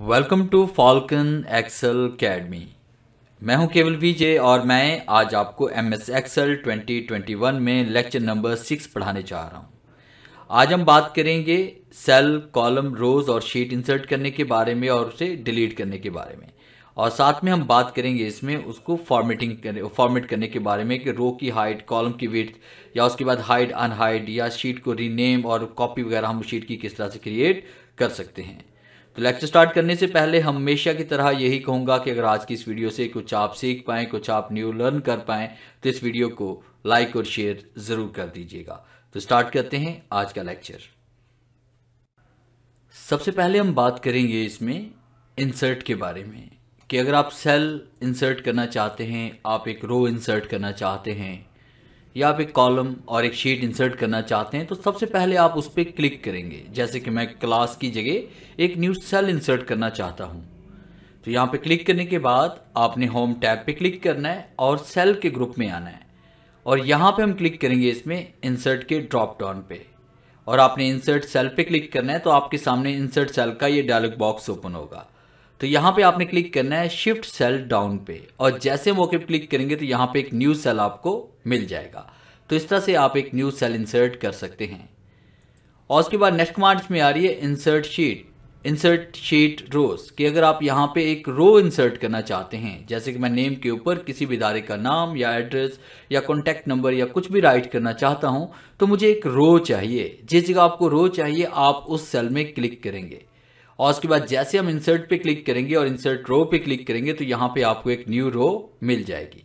welcome to Falcon Excel Academy मैं हूं केवल विजय और मैं आज आपको एम एस एक्सेल ट्वेंटी में लेक्चर नंबर सिक्स पढ़ाने चाह रहा हूं आज हम बात करेंगे सेल कॉलम रोज और शीट इंसर्ट करने के बारे में और उसे डिलीट करने के बारे में और साथ में हम बात करेंगे इसमें उसको फॉर्मेटिंग फॉर्मेट करने के बारे में कि रो की हाइट कॉलम की वेट या उसके बाद हाइट अनहाइट या शीट को रीनेम और कॉपी वगैरह हम शीट की किस तरह से क्रिएट कर सकते हैं तो लेक्चर स्टार्ट करने से पहले हमेशा की तरह यही कहूंगा कि अगर आज की इस वीडियो से कुछ आप सीख पाएं कुछ आप न्यू लर्न कर पाएं तो इस वीडियो को लाइक और शेयर ज़रूर कर दीजिएगा तो स्टार्ट करते हैं आज का लेक्चर सबसे पहले हम बात करेंगे इसमें इंसर्ट के बारे में कि अगर आप सेल इंसर्ट करना चाहते हैं आप एक रो इंसर्ट करना चाहते हैं या आप एक कॉलम और एक शीट इंसर्ट करना चाहते हैं तो सबसे पहले आप उस पर क्लिक करेंगे जैसे कि मैं क्लास की जगह एक न्यू सेल इंसर्ट करना चाहता हूँ तो यहाँ पे क्लिक करने के बाद आपने होम टैब पे क्लिक करना है और सेल के ग्रुप में आना है और यहाँ पे हम क्लिक करेंगे इसमें इंसर्ट के ड्रॉप डाउन पे और आपने इंसर्ट सेल पे क्लिक करना है तो आपके सामने इंसर्ट सेल का ये डायलॉग बॉक्स ओपन होगा तो यहाँ पे आपने क्लिक करना है शिफ्ट सेल डाउन पे और जैसे मौके पर क्लिक करेंगे तो यहाँ पे एक न्यू सेल आपको मिल जाएगा तो इस तरह से आप एक न्यू सेल इंसर्ट कर सकते हैं और उसके बाद नेक्स्ट मार्च में आ रही है insert sheet insert sheet rows कि अगर आप यहाँ पे एक रो इंसर्ट करना चाहते हैं जैसे कि मैं नेम के ऊपर किसी भी इदारे का नाम या एड्रेस या कॉन्टैक्ट नंबर या कुछ भी राइट करना चाहता हूँ तो मुझे एक रो चाहिए जिस जगह आपको रो चाहिए आप उस सेल में क्लिक करेंगे और उसके बाद जैसे हम इंसर्ट पे क्लिक करेंगे और इंसर्ट रो पे क्लिक करेंगे तो यहाँ पे आपको एक न्यू रो मिल जाएगी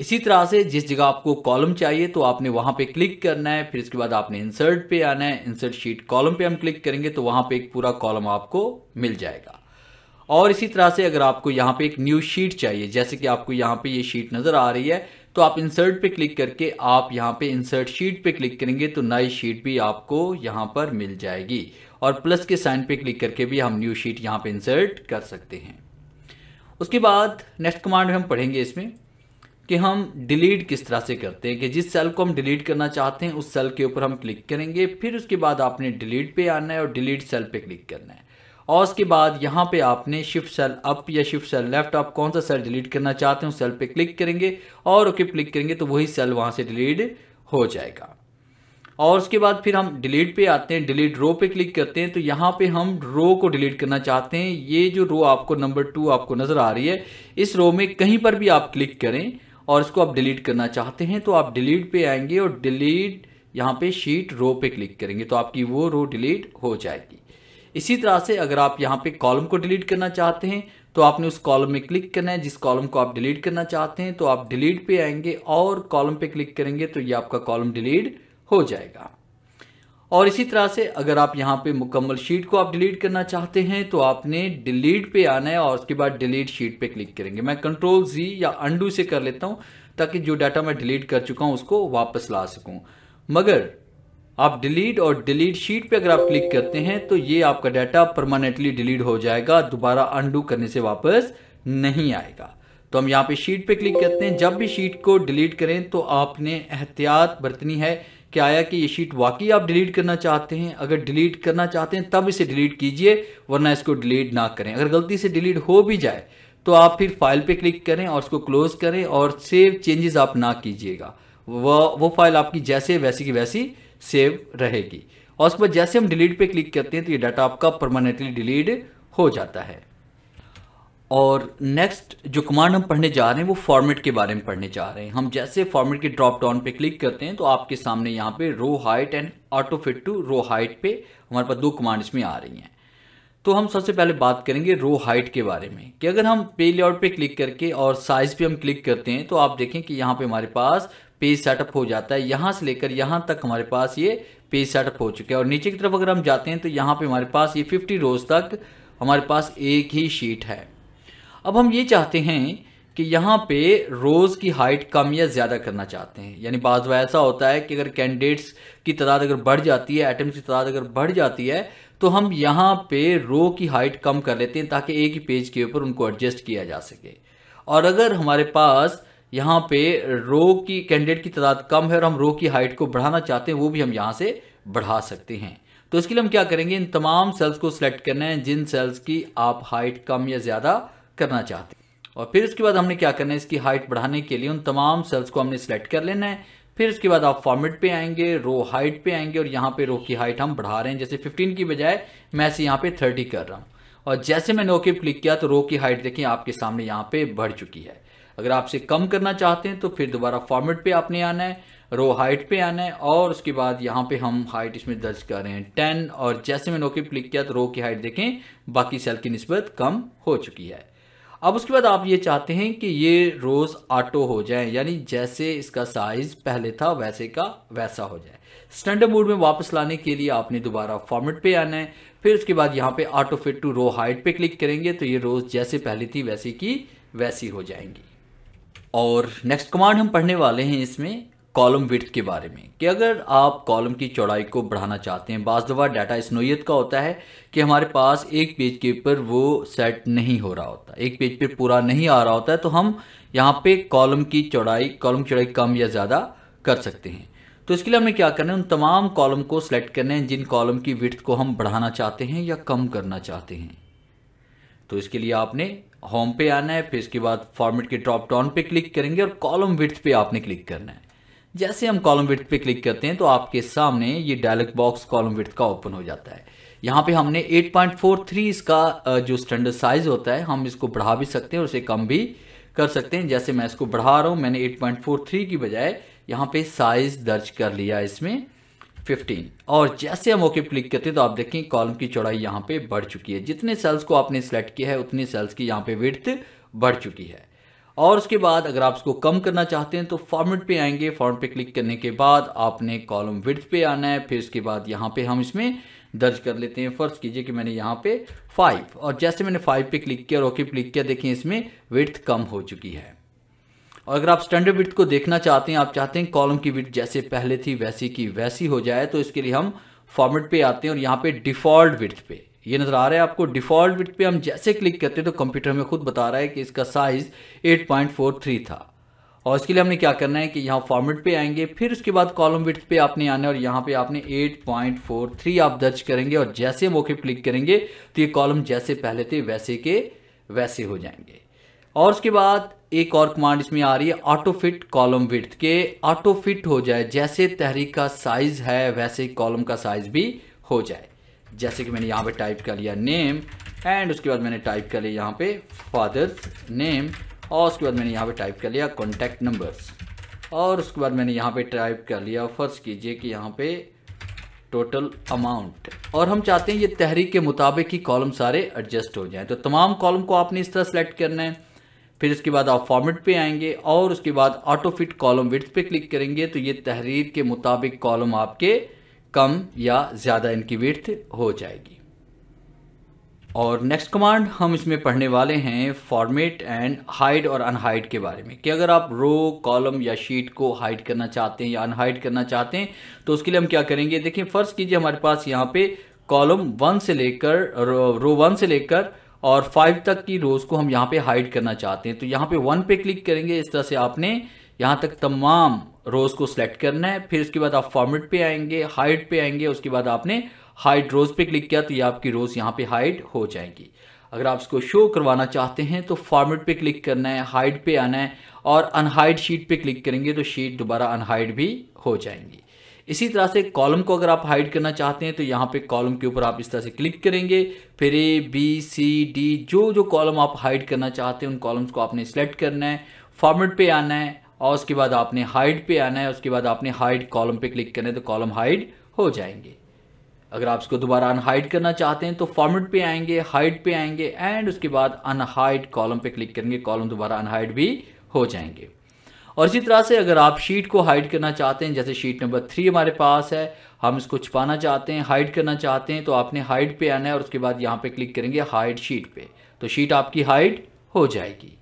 इसी तरह से जिस जगह आपको कॉलम चाहिए तो आपने वहां पे क्लिक करना है फिर इसके बाद आपने इंसर्ट पे आना है इंसर्ट शीट कॉलम पे हम क्लिक करेंगे तो वहां पे एक पूरा कॉलम आपको मिल जाएगा और इसी तरह से अगर आपको यहाँ पे एक न्यू शीट चाहिए जैसे कि आपको यहाँ पे ये यह शीट नज़र आ रही है तो आप इंसर्ट पे क्लिक करके आप यहाँ पे इंसर्ट शीट पे क्लिक करेंगे तो नई शीट भी आपको यहाँ पर मिल जाएगी और प्लस के साइन पे क्लिक करके भी हम न्यू शीट यहाँ पे इंसर्ट कर सकते हैं उसके बाद नेक्स्ट कमांड में हम पढ़ेंगे इसमें कि हम डिलीट किस तरह से करते हैं कि जिस सेल को हम डिलीट करना चाहते हैं उस सेल के ऊपर हम क्लिक करेंगे फिर उसके बाद आपने डिलीट पे आना है और डिलीट सेल पे क्लिक करना है और उसके बाद यहाँ पे आपने शिफ्ट सेल अप या शिफ्ट सेल लेफ्ट आप कौन सा सेल डिलीट करना चाहते हैं उस सेल पे क्लिक करेंगे और ओके क्लिक करेंगे तो वही सेल वहाँ से डिलीट हो जाएगा और उसके बाद फिर हम डिलीट पे आते हैं डिलीट रो पे क्लिक करते हैं तो यहाँ पे हम रो को डिलीट करना चाहते हैं ये जो रो आपको नंबर टू आपको नज़र आ रही है इस रो में कहीं पर भी आप क्लिक करें और इसको आप डिलीट करना चाहते हैं तो आप डिलीट पे आएंगे और डिलीट यहाँ पे शीट रो पे क्लिक करेंगे तो आपकी वो रो डिलीट हो जाएगी इसी तरह से अगर आप यहाँ पे कॉलम को डिलीट करना चाहते हैं तो आपने उस कॉलम में क्लिक करना है जिस कॉलम को आप डिलीट करना चाहते हैं तो आप डिलीट पे आएंगे और कॉलम पे क्लिक करेंगे तो ये आपका कॉलम डिलीट हो जाएगा और इसी तरह से अगर आप यहाँ पे मुकम्मल शीट को आप डिलीट करना चाहते हैं तो आपने डिलीट पे आना है और उसके बाद डिलीट शीट पे क्लिक करेंगे मैं कंट्रोल जी या अंडू से कर लेता हूँ ताकि जो डाटा मैं डिलीट कर चुका हूँ उसको वापस ला सकूँ मगर आप डिलीट और डिलीट शीट पे अगर आप क्लिक करते हैं तो ये आपका डाटा परमानेंटली डिलीट हो जाएगा दोबारा अंडू करने से वापस नहीं आएगा तो हम यहाँ पे शीट पे क्लिक करते हैं जब भी शीट को डिलीट करें तो आपने एहतियात बरतनी है कि आया कि ये शीट वाकई आप डिलीट करना चाहते हैं अगर डिलीट करना चाहते हैं तब इसे डिलीट कीजिए वरना इसको डिलीट ना करें अगर गलती से डिलीट हो भी जाए तो आप फिर फाइल पे क्लिक करें और उसको क्लोज करें और सेव चेंजेस आप ना कीजिएगा वह वो फाइल आपकी जैसे वैसी की वैसी सेव रहेगी और उसके बाद जैसे हम डिलीट पे क्लिक करते हैं तो ये डाटा आपका परमानेंटली डिलीट हो जाता है और नेक्स्ट जो कमांड हम पढ़ने जा रहे हैं वो फॉर्मेट के बारे में पढ़ने जा रहे हैं हम जैसे फॉर्मेट के ड्रॉप डाउन पे क्लिक करते हैं तो आपके सामने यहाँ पे row height and auto fit to row height पे हमारे पास दो कमांड इसमें आ रही हैं तो हम सबसे पहले बात करेंगे रो हाइट के बारे में कि अगर हम पे लेआउट पे क्लिक करके और साइज़ पे हम क्लिक करते हैं तो आप देखें कि यहाँ पे हमारे पास पेज सेटअप हो जाता है यहाँ से लेकर यहाँ तक हमारे पास ये पेज सेटअप हो चुका है और नीचे की तरफ अगर हम जाते हैं तो यहाँ पे हमारे पास ये फिफ्टी रोज तक हमारे पास एक ही शीट है अब हम ये चाहते हैं कि यहाँ पे रोज़ की हाइट कम या ज़्यादा करना चाहते हैं यानी बाद ऐसा होता है कि अगर कैंडिडेट्स की तादाद अगर बढ़ जाती है एटम्स की तादाद अगर बढ़ जाती है तो हम यहाँ पे रो की हाइट कम कर लेते हैं ताकि एक ही पेज के ऊपर उनको एडजस्ट किया जा सके और अगर हमारे पास यहाँ पे रो की कैंडिडेट की तादाद कम है और हम रो की हाइट को बढ़ाना चाहते हैं वो भी हम यहाँ से बढ़ा सकते हैं तो इसके लिए हम क्या करेंगे इन तमाम सेल्स को सिलेक्ट करना है जिन सेल्स की आप हाइट कम या ज़्यादा करना चाहते हैं और फिर उसके बाद हमने क्या करना है इसकी हाइट बढ़ाने के लिए उन तमाम सेल्स को हमने सेलेक्ट कर लेना है फिर उसके बाद आप फॉर्मेट पे आएंगे रो हाइट पे आएंगे और यहाँ पे रो की हाइट हम बढ़ा रहे हैं जैसे 15 की बजाय मैं इसे यहाँ पे 30 कर रहा हूँ और जैसे मैंने ओके क्लिक किया तो रो की हाइट देखें आपके सामने यहाँ पे बढ़ चुकी है अगर आप इसे कम करना चाहते हैं तो फिर दोबारा फॉर्मेट पे आपने आना है रो हाइट पे आना है और उसके बाद यहाँ पे हम हाइट इसमें दर्ज कर रहे हैं टेन और जैसे मैंने ओके क्लिक किया तो रो की हाइट देखें बाकी सेल की नस्बत कम हो चुकी है अब उसके बाद आप ये चाहते हैं कि ये रोज़ ऑटो हो जाए यानी जैसे इसका साइज़ पहले था वैसे का वैसा हो जाए स्टैंडर्ड मोड में वापस लाने के लिए आपने दोबारा फॉर्मेट पे आना है फिर उसके बाद यहाँ पे auto fit to row height पे क्लिक करेंगे तो ये रोज़ जैसे पहले थी वैसे की वैसी हो जाएंगी और नेक्स्ट कमांड हम पढ़ने वाले हैं इसमें कॉलम विथ के बारे में कि अगर आप कॉलम की चौड़ाई को बढ़ाना चाहते हैं बाज़ दफ़ा डाटा इस नोयत का होता है कि हमारे पास एक पेज के ऊपर वो सेट नहीं हो रहा होता एक पेज पे पूरा नहीं आ रहा होता है तो हम यहाँ पे कॉलम की चौड़ाई कॉलम की चौड़ाई कम या ज़्यादा कर सकते हैं तो इसके लिए हमें क्या करना है उन तमाम कॉलम को सिलेक्ट करना है जिन कॉलम की विथ को हम बढ़ाना चाहते हैं या कम करना चाहते हैं तो इसके लिए आपने होम पे आना है फिर इसके बाद फॉर्मेट के ड्रॉप डाउन पे क्लिक करेंगे और कॉलम विथ पे आपने क्लिक करना है जैसे हम कॉलम विथ पे क्लिक करते हैं तो आपके सामने ये डायलॉग बॉक्स कॉलम विथ का ओपन हो जाता है यहाँ पे हमने 8.43 इसका जो स्टैंडर्ड साइज होता है हम इसको बढ़ा भी सकते हैं और इसे कम भी कर सकते हैं जैसे मैं इसको बढ़ा रहा हूँ मैंने 8.43 की बजाय यहाँ पे साइज दर्ज कर लिया इसमें 15 और जैसे हम ओके क्लिक करते हैं तो आप देखें कॉलम की चौड़ाई यहाँ पे बढ़ चुकी है जितने सेल्स को आपने सेलेक्ट किया है उतने सेल्स की यहाँ पे विड्थ बढ़ चुकी है और उसके बाद अगर आप इसको कम करना चाहते हैं तो फॉर्मेट पे आएंगे फॉर्मेट पे क्लिक करने के बाद आपने कॉलम विथ पे आना है फिर उसके बाद यहाँ पे हम इसमें दर्ज कर लेते हैं फर्ज कीजिए कि मैंने यहाँ पे फाइव और जैसे मैंने फाइव पे क्लिक किया और ओके क्लिक किया देखें इसमें विथ कम हो चुकी है और अगर आप स्टैंडर्ड विथ को देखना चाहते हैं आप चाहते हैं कॉलम की विथ जैसे पहले थी वैसी की वैसी हो जाए तो इसके लिए हम फॉर्मेट पे आते हैं और यहाँ पे डिफॉल्ट विथ पे ये नज़र आ रहा है आपको डिफ़ॉल्ट विट पे हम जैसे क्लिक करते हैं तो कंप्यूटर हमें खुद बता रहा है कि इसका साइज़ 8.43 था और इसके लिए हमने क्या करना है कि यहाँ फॉर्मेट पे आएंगे फिर उसके बाद कॉलम विथ पे आपने आना है और यहाँ पे आपने 8.43 आप दर्ज करेंगे और जैसे हम ओके क्लिक करेंगे तो ये कॉलम जैसे पहले थे वैसे के वैसे हो जाएंगे और उसके बाद एक और कमांड इसमें आ रही है ऑटो फिट कॉलम विथ के ऑटो फिट हो जाए जैसे तहरीक का साइज़ है वैसे कॉलम का साइज़ भी हो जाए जैसे कि मैंने यहाँ पे टाइप कर लिया नेम एंड उसके बाद मैंने टाइप कर लिया यहाँ पे फादर्स नेम और उसके बाद मैंने यहाँ पे टाइप कर लिया कॉन्टैक्ट नंबर्स और उसके बाद मैंने यहाँ पे टाइप कर लिया फर्ज कीजिए कि यहाँ पे टोटल अमाउंट और हम चाहते हैं ये तहरीक के मुताबिक ही कॉलम सारे एडजस्ट हो जाएं तो तमाम कॉलम को आपने इस तरह सेलेक्ट करना है फिर उसके बाद आप फॉर्मेट पे आएंगे और उसके बाद ऑटो फिट कॉलम विथ पे क्लिक करेंगे तो ये तहरीर के मुताबिक कॉलम आपके कम या ज़्यादा इनकी विर्थ हो जाएगी और नेक्स्ट कमांड हम इसमें पढ़ने वाले हैं फॉर्मेट एंड हाइड और अनहाइड के बारे में कि अगर आप रो कॉलम या शीट को हाइड करना चाहते हैं या अनहाइड करना चाहते हैं तो उसके लिए हम क्या करेंगे देखिए फर्स्ट कीजिए हमारे पास यहाँ पे कॉलम वन से लेकर रो वन से लेकर और फाइव तक की रोज़ को हम यहाँ पे हाइड करना चाहते हैं तो यहाँ पे वन पे क्लिक करेंगे इस तरह से आपने यहाँ तक तमाम रोज को सिलेक्ट करना है फिर उसके बाद आप फॉर्मेट पे आएंगे हाइट पे आएंगे उसके बाद आपने हाइट रोज पे क्लिक किया तो ये आपकी रोज यहाँ पे हाइट हो जाएगी अगर आप इसको शो करवाना चाहते हैं तो फॉर्मेट पे क्लिक करना है हाइट पे आना है और अनहाइड शीट पे क्लिक करेंगे तो शीट दोबारा अनहाइड भी हो जाएंगी इसी तरह से कॉलम को अगर आप हाइड करना चाहते हैं तो यहाँ पे कॉलम के ऊपर आप इस तरह से क्लिक करेंगे फिर ए बी सी डी जो जो कॉलम आप हाइड करना चाहते हैं उन कॉलम्स को आपने सेलेक्ट करना है फॉर्मेट पे आना है और उसके बाद आपने हाइड पे आना है उसके बाद आपने हाइड कॉलम पे क्लिक करना है तो कॉलम हाइड हो जाएंगे अगर आप इसको दोबारा अनहाइड करना चाहते हैं तो फॉर्मेट पे आएंगे हाइड पे आएंगे एंड उसके बाद अनहाइड कॉलम पे क्लिक करेंगे कॉलम दोबारा अनहाइड भी हो जाएंगे और इसी तरह से अगर आप शीट को हाइड करना चाहते हैं जैसे शीट नंबर थ्री हमारे पास है हम इसको छुपाना चाहते हैं हाइड करना चाहते हैं तो आपने हाइड पे आना है और उसके बाद यहाँ पे क्लिक करेंगे हाइड शीट पे तो शीट आपकी हाइड हो जाएगी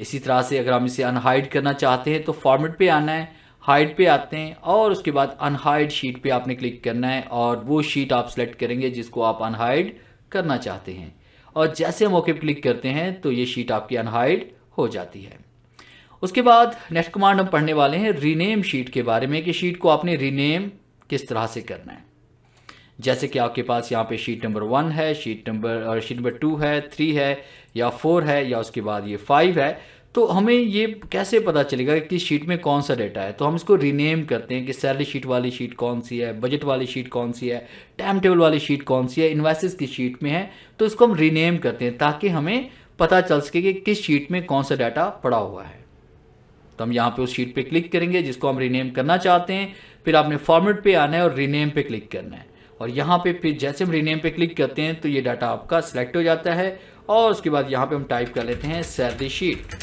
इसी तरह से अगर हम इसे अनहाइड करना चाहते हैं तो फॉर्मेट पे आना है हाइड पे आते हैं और उसके बाद अनहाइड शीट पे आपने क्लिक करना है और वो शीट आप सेलेक्ट करेंगे जिसको आप अनहाइड करना चाहते हैं और जैसे हम ओके क्लिक करते हैं तो ये शीट आपकी अनहाइड हो जाती है उसके बाद नेक्स्ट कमांड हम पढ़ने वाले हैं रीनेम शीट के बारे में कि शीट को आपने रीनेम किस तरह से करना है जैसे कि आपके पास यहाँ पे शीट नंबर वन है शीट नंबर और शीट नंबर टू है थ्री है या फोर है या उसके बाद ये फाइव है तो हमें ये कैसे पता चलेगा कि किस शीट में कौन सा डेटा है तो हम इसको रीनेम करते हैं कि सैलरी शीट वाली शीट कौन सी है बजट वाली शीट कौन सी है टाइम टेबल वाली शीट कौन सी है इन्वेस्टर्स की शीट में है तो इसको हम रीनेम करते हैं ताकि हमें पता चल सके कि किस शीट में कौन सा डाटा पड़ा हुआ है तो हम यहाँ पे उस शीट पे क्लिक करेंगे जिसको हम रीनेम करना चाहते हैं फिर आपने फॉर्मेट पे आना है और रीनेम पे क्लिक करना है और यहाँ पे फिर जैसे हम रीनेम पे क्लिक करते हैं तो ये डाटा आपका सिलेक्ट हो जाता है और उसके बाद यहाँ पे हम टाइप कर लेते हैं सैलरी शीट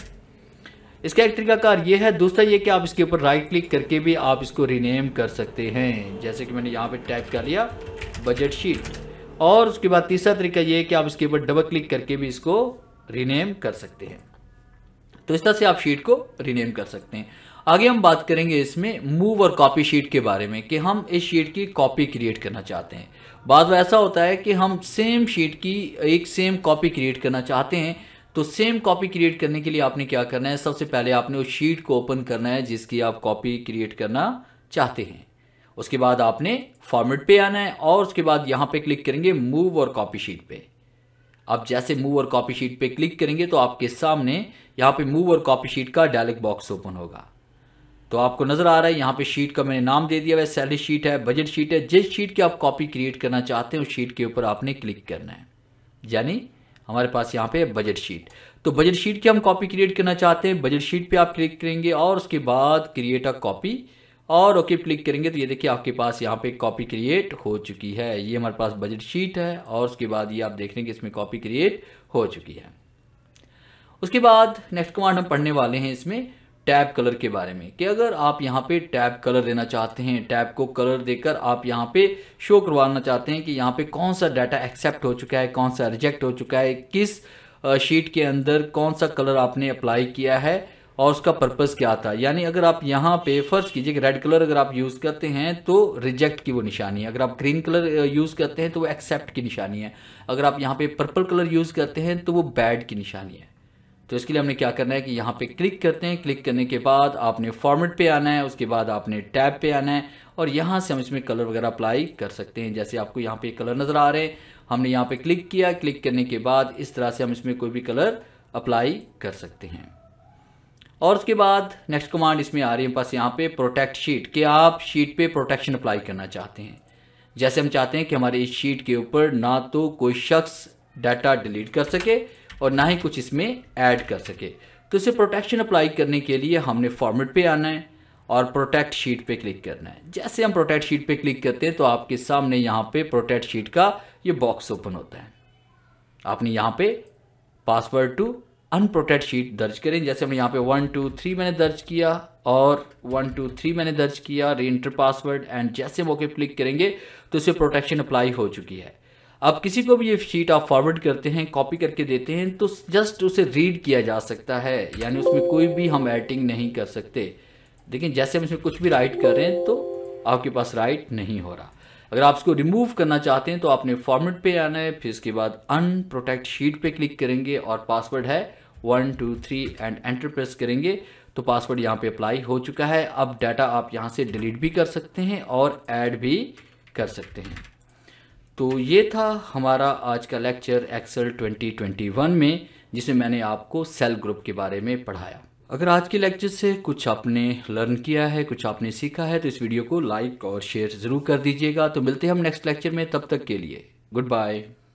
इसका एक कार ये है दूसरा ये कि आप इसके ऊपर राइट क्लिक करके भी आप इसको रीनेम कर सकते हैं जैसे कि मैंने यहाँ पे टाइप कर लिया बजट शीट और उसके बाद तीसरा तरीका ये है कि आप इसके ऊपर डबल क्लिक करके भी इसको रीनेम कर सकते हैं तो इस तरह से आप शीट को रीनेम कर सकते हैं आगे हम बात करेंगे इसमें मूव और कॉपी शीट के बारे में कि हम इस शीट की कॉपी क्रिएट करना चाहते हैं बाद में ऐसा होता है कि हम सेम शीट की एक सेम कॉपी क्रिएट करना चाहते हैं तो सेम कॉपी क्रिएट करने के लिए आपने क्या करना है सबसे पहले आपने उस शीट को ओपन करना है जिसकी आप कॉपी क्रिएट करना चाहते हैं उसके बाद आपने फॉर्मेट पे आना है और उसके बाद यहाँ पे क्लिक करेंगे मूव और कॉपी शीट पे आप जैसे मूव और कॉपी शीट पे क्लिक करेंगे तो आपके सामने यहाँ पे मूव और कॉपी शीट का डायलॉग बॉक्स ओपन होगा तो आपको नज़र आ रहा है यहाँ पे शीट का मैंने नाम दे दिया वह है सैलरी शीट है बजट शीट है जिस शीट की आप कॉपी क्रिएट करना चाहते हैं उस शीट के ऊपर आपने क्लिक करना है यानी हमारे पास यहाँ पे बजट शीट तो बजट शीट की हम कॉपी क्रिएट करना चाहते हैं बजट शीट पे आप क्लिक करेंगे और उसके बाद क्रिएट अ कॉपी और ओके क्लिक करेंगे तो ये देखिए आपके पास यहाँ पे कॉपी क्रिएट हो चुकी है ये हमारे पास बजट शीट है और उसके बाद ये आप देख रहे हैं कि इसमें कॉपी क्रिएट हो चुकी है उसके बाद नेक्स्ट कमांड हम पढ़ने वाले हैं इसमें टैब कलर के बारे में कि अगर आप यहाँ पे टैब कलर देना चाहते हैं टैब को कलर देकर आप यहाँ पे शो करवाना चाहते हैं कि यहाँ पे कौन सा डाटा एक्सेप्ट हो चुका है कौन सा रिजेक्ट हो चुका है किस शीट के अंदर कौन सा कलर आपने अप्लाई किया है और उसका पर्पस क्या था यानी अगर आप यहाँ पे फर्स्ट कीजिए कि रेड कलर अगर आप यूज़ करते हैं तो रिजेक्ट की वो निशानी है अगर आप ग्रीन कलर यूज़ करते हैं तो वो एक्सेप्ट की निशानी है अगर आप यहाँ पे पर्पल कलर यूज़ करते हैं तो वो बैड की निशानी है तो इसके लिए हमने क्या करना है कि यहाँ पे क्लिक करते हैं क्लिक करने के बाद आपने फॉर्मेट पे आना है उसके बाद आपने टैब पे आना है और यहाँ से हम इसमें कलर वगैरह अप्लाई कर सकते हैं जैसे आपको यहाँ पे कलर नज़र आ रहे हैं हमने यहाँ पे क्लिक किया क्लिक करने के बाद इस तरह से हम इसमें कोई भी कलर अप्लाई कर सकते हैं और उसके बाद नेक्स्ट कमांड इसमें आ रही है पास यहाँ पे प्रोटेक्ट शीट कि आप शीट पे प्रोटेक्शन अप्लाई करना चाहते हैं जैसे हम चाहते हैं कि हमारे इस शीट के ऊपर ना तो कोई शख्स डाटा डिलीट कर सके और ना ही कुछ इसमें ऐड कर सके तो इसे प्रोटेक्शन अप्लाई करने के लिए हमने फॉर्मेट पे आना है और प्रोटेक्ट शीट पे क्लिक करना है जैसे हम प्रोटेक्ट शीट पे क्लिक करते हैं तो आपके सामने यहाँ पे प्रोटेक्ट शीट का ये बॉक्स ओपन होता है आपने यहाँ पे पासवर्ड टू अनप्रोटेक्ट शीट दर्ज करें जैसे हमने यहाँ पे वन टू थ्री मैंने दर्ज किया और वन टू थ्री मैंने दर्ज किया री पासवर्ड एंड जैसे मौके क्लिक करेंगे तो इसे प्रोटेक्शन अप्लाई हो चुकी है अब किसी को भी ये शीट आप फॉरवर्ड करते हैं कॉपी करके देते हैं तो जस्ट उसे रीड किया जा सकता है यानी उसमें कोई भी हम एडिटिंग नहीं कर सकते देखिए जैसे हम इसमें कुछ भी राइट कर रहे हैं तो आपके पास राइट नहीं हो रहा अगर आप इसको रिमूव करना चाहते हैं तो आपने फॉर्मेट पे आना है फिर इसके बाद अनप्रोटेक्ट शीट पे क्लिक करेंगे और पासवर्ड है one two three and enter press करेंगे तो पासवर्ड यहाँ पे अप्लाई हो चुका है अब डाटा आप यहाँ से डिलीट भी कर सकते हैं और ऐड भी कर सकते हैं तो ये था हमारा आज का लेक्चर एक्सेल 2021 में जिसे मैंने आपको सेल ग्रुप के बारे में पढ़ाया अगर आज के लेक्चर से कुछ आपने लर्न किया है कुछ आपने सीखा है तो इस वीडियो को लाइक और शेयर ज़रूर कर दीजिएगा तो मिलते हैं हम नेक्स्ट लेक्चर में तब तक के लिए गुड बाय